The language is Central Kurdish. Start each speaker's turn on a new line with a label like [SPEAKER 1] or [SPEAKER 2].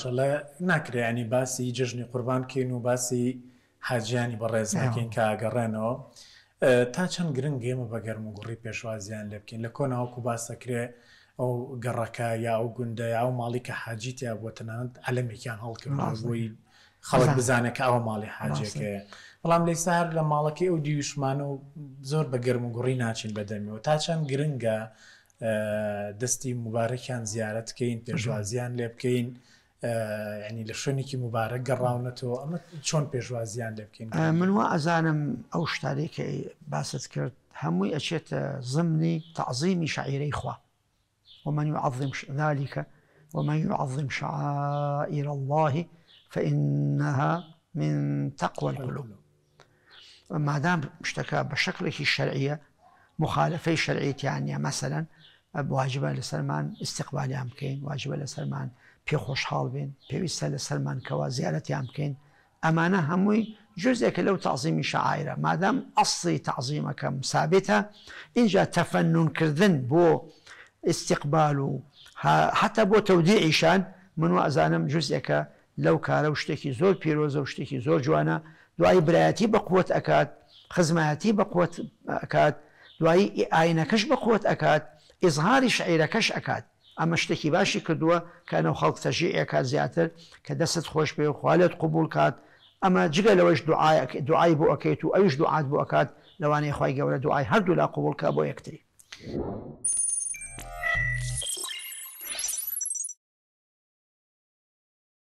[SPEAKER 1] خۆشەلە ناکرێنی باسی جژنی قوربان کەین و باسی حاجیانی بەڕێز ناکەین کە ئاگەڕێنەوە تا چەند گرنگ ئێمە بە گەرم و گوڕی پێشوازیان لێ بکەین لە کۆناوەکو باسەکرێ ئەو گەڕەکە یا ئەو گوندە یا ئەو ماڵی کە حاجیتیا بۆ تەنانەت ئەلمێکیان هەڵکردبووی خەڵک بزانێکە ئەو ماڵی حاجەکەەیە. بەڵام لەی سار لە ماڵەکەی ئەو دیویشمانە و زۆر بە گەرم و گوڕی ناچین بەدەمیەوە تا چەند گرنگە دەستی مبارەکیان زیارەتکەین پێشوازیان لێ بکەین آه، يعني لە شوێنێکی مبارك گەڕاونەتەوە أما شون پێشوازیان لێ آه، من وا
[SPEAKER 2] او شتاريك شتارێکی كرت هموي اشيت ئەچێتە آه، تعظيم شعيري شاعیرەی ومن يعظم ذلك ومن يعظم شعائر الله فإنها من تقوى القلوب ما دام اشتكى بشكله الشرعية مخالفة شرعية يعني مثلا واژبە لە سەرمان استقبالیان بکەین واژبە لە سەرمان پێ خۆشحاڵ بین پێویستە لە سەرمانکەوە زیارەتیان بکەین ئەمانە هەمووی جزێکە لەو تازیمی شاعرە مادام ئەسی تعزیمەکەم سابێتە اینجا تەفەنونکردن بۆ استقبال و حتا بۆ تەودیعیشان من و ئەزانم جزێکە لەو کارە و شتێکی زۆر پیرۆزە و شتێکی زۆر جوانە دوای برایەتی بە قوت ئەکات خزمەتی بە قوت ئەکات دوایی ئاینەکەش بە قوت ئەکات ئزهاری شعیرەکەش ئەکات ئەمە شتێکی باشی کردووە کەنە خەڵک تەژیعەکە زیاتر کە دەست خۆش پێ و خوالت قوبول کات ئەمە جگە لەوەش دوعای بۆ ئەکەیت و ئەوش دوعات بۆ ئەکات لەوانەیە خی گەورە دوعای هەردوو لا قوبولکە بۆ یەکتری.